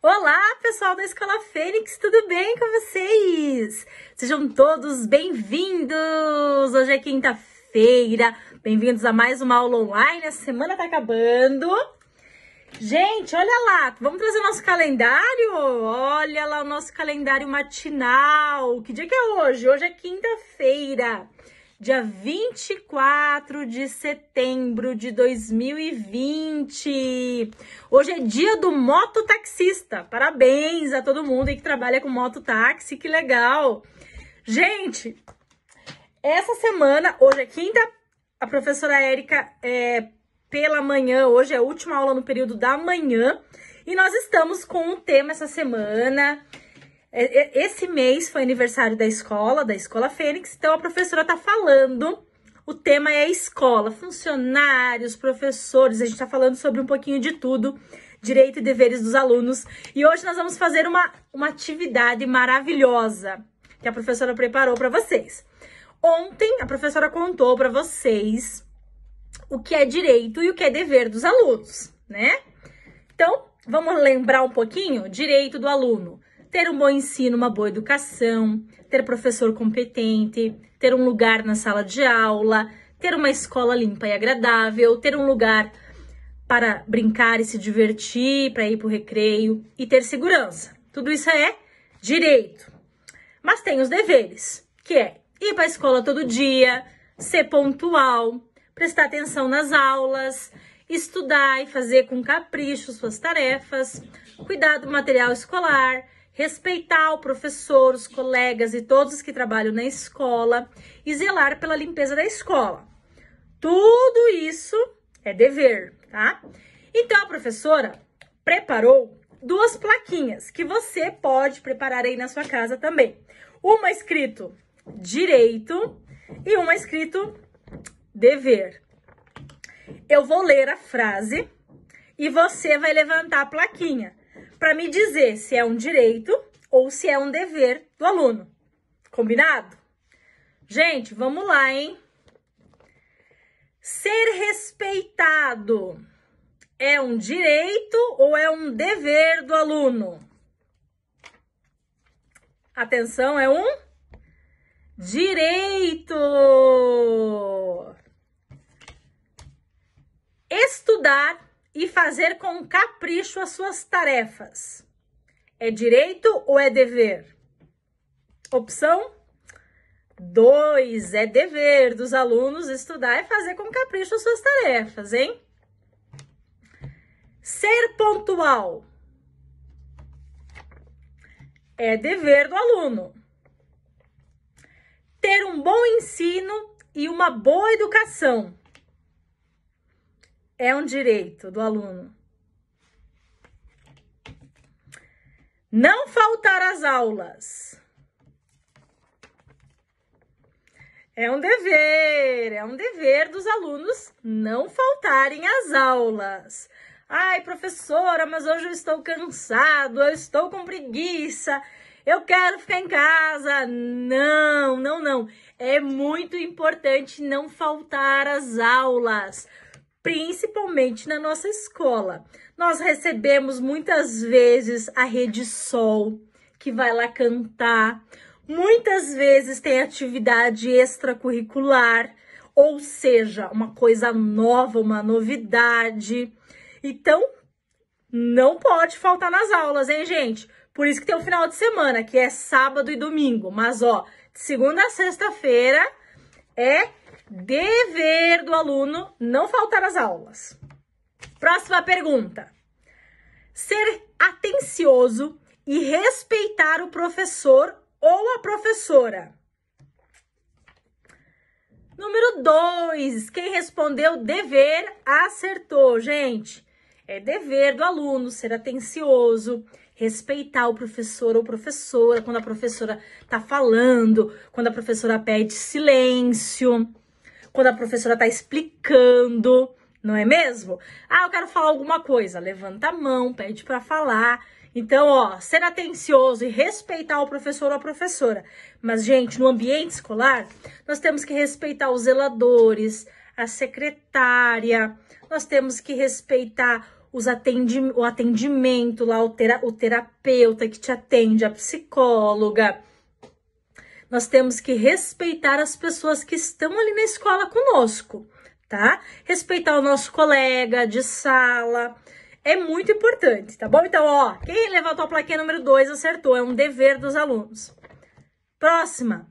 Olá, pessoal da Escola Fênix, tudo bem com vocês? Sejam todos bem-vindos! Hoje é quinta-feira, bem-vindos a mais uma aula online, a semana tá acabando. Gente, olha lá, vamos trazer o nosso calendário? Olha lá o nosso calendário matinal. Que dia que é hoje? Hoje é quinta-feira dia 24 de setembro de 2020. Hoje é dia do mototaxista. Parabéns a todo mundo aí que trabalha com mototáxi, que legal. Gente, essa semana, hoje é quinta, a professora Érica é pela manhã, hoje é a última aula no período da manhã, e nós estamos com um tema essa semana é, é, esse mês foi aniversário da escola, da Escola Fênix, então a professora tá falando. O tema é escola, funcionários, professores, a gente tá falando sobre um pouquinho de tudo, direito e deveres dos alunos. E hoje nós vamos fazer uma, uma atividade maravilhosa que a professora preparou para vocês. Ontem a professora contou para vocês o que é direito e o que é dever dos alunos, né? Então, vamos lembrar um pouquinho direito do aluno ter um bom ensino, uma boa educação, ter professor competente, ter um lugar na sala de aula, ter uma escola limpa e agradável, ter um lugar para brincar e se divertir, para ir para o recreio e ter segurança. Tudo isso é direito. Mas tem os deveres, que é ir para a escola todo dia, ser pontual, prestar atenção nas aulas, estudar e fazer com capricho suas tarefas, cuidar do material escolar, respeitar o professor, os colegas e todos que trabalham na escola e zelar pela limpeza da escola. Tudo isso é dever, tá? Então a professora preparou duas plaquinhas que você pode preparar aí na sua casa também. Uma escrito direito e uma escrito dever. Eu vou ler a frase e você vai levantar a plaquinha para me dizer se é um direito ou se é um dever do aluno. Combinado? Gente, vamos lá, hein? Ser respeitado é um direito ou é um dever do aluno? Atenção, é um direito. fazer com capricho as suas tarefas. É direito ou é dever? Opção 2. É dever dos alunos estudar e fazer com capricho as suas tarefas, hein? Ser pontual. É dever do aluno. Ter um bom ensino e uma boa educação é um direito do aluno. Não faltar às aulas. É um dever, é um dever dos alunos não faltarem às aulas. Ai, professora, mas hoje eu estou cansado, eu estou com preguiça, eu quero ficar em casa. Não, não, não. É muito importante não faltar às aulas principalmente na nossa escola. Nós recebemos muitas vezes a Rede Sol, que vai lá cantar, muitas vezes tem atividade extracurricular, ou seja, uma coisa nova, uma novidade. Então, não pode faltar nas aulas, hein, gente? Por isso que tem o final de semana, que é sábado e domingo. Mas, ó, de segunda a sexta-feira é Dever do aluno não faltar às aulas. Próxima pergunta. Ser atencioso e respeitar o professor ou a professora. Número 2. Quem respondeu dever acertou, gente. É dever do aluno ser atencioso, respeitar o professor ou professora quando a professora tá falando, quando a professora pede silêncio quando a professora está explicando, não é mesmo? Ah, eu quero falar alguma coisa. Levanta a mão, pede para falar. Então, ó, ser atencioso e respeitar o professor ou a professora. Mas, gente, no ambiente escolar, nós temos que respeitar os zeladores, a secretária, nós temos que respeitar os atendi o atendimento lá, o, tera o terapeuta que te atende, a psicóloga. Nós temos que respeitar as pessoas que estão ali na escola conosco, tá? Respeitar o nosso colega de sala. É muito importante, tá bom? Então, ó, quem levantou a plaquinha número 2 acertou, é um dever dos alunos. Próxima.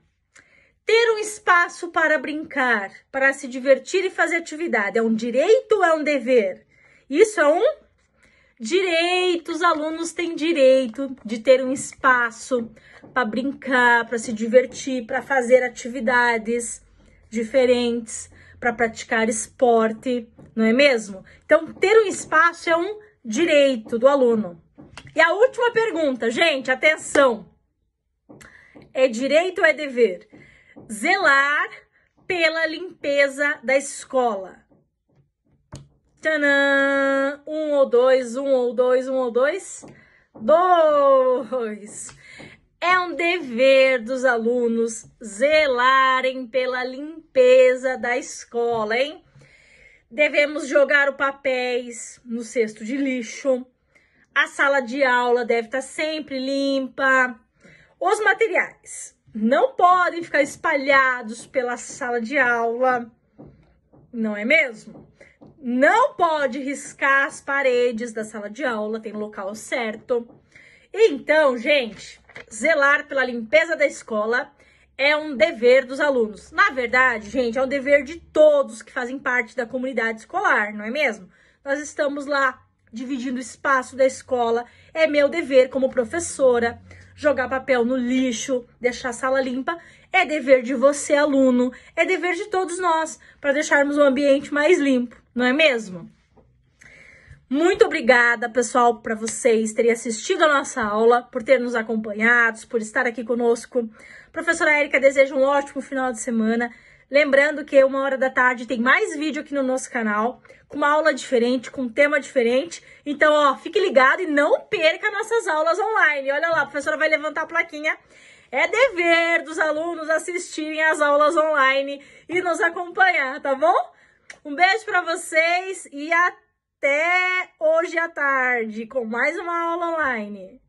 Ter um espaço para brincar, para se divertir e fazer atividade. É um direito ou é um dever? Isso é um Direito, os alunos têm direito de ter um espaço para brincar, para se divertir, para fazer atividades diferentes, para praticar esporte, não é mesmo? Então, ter um espaço é um direito do aluno. E a última pergunta, gente, atenção. É direito ou é dever? Zelar pela limpeza da escola. Tanã! Um ou dois, um ou dois, um ou dois. Dois! É um dever dos alunos zelarem pela limpeza da escola, hein? Devemos jogar o papéis no cesto de lixo. A sala de aula deve estar tá sempre limpa. Os materiais não podem ficar espalhados pela sala de aula não é mesmo? Não pode riscar as paredes da sala de aula, tem local certo. Então, gente, zelar pela limpeza da escola é um dever dos alunos. Na verdade, gente, é um dever de todos que fazem parte da comunidade escolar, não é mesmo? Nós estamos lá dividindo o espaço da escola. É meu dever como professora jogar papel no lixo, deixar a sala limpa. É dever de você, aluno, é dever de todos nós para deixarmos o ambiente mais limpo, não é mesmo? Muito obrigada, pessoal, para vocês terem assistido a nossa aula, por ter nos acompanhados, por estar aqui conosco. Professora Érica deseja um ótimo final de semana. Lembrando que uma hora da tarde tem mais vídeo aqui no nosso canal, com uma aula diferente, com um tema diferente. Então, ó, fique ligado e não perca nossas aulas online. Olha lá, a professora vai levantar a plaquinha. É dever dos alunos assistirem às aulas online e nos acompanhar, tá bom? Um beijo para vocês e até hoje à tarde com mais uma aula online.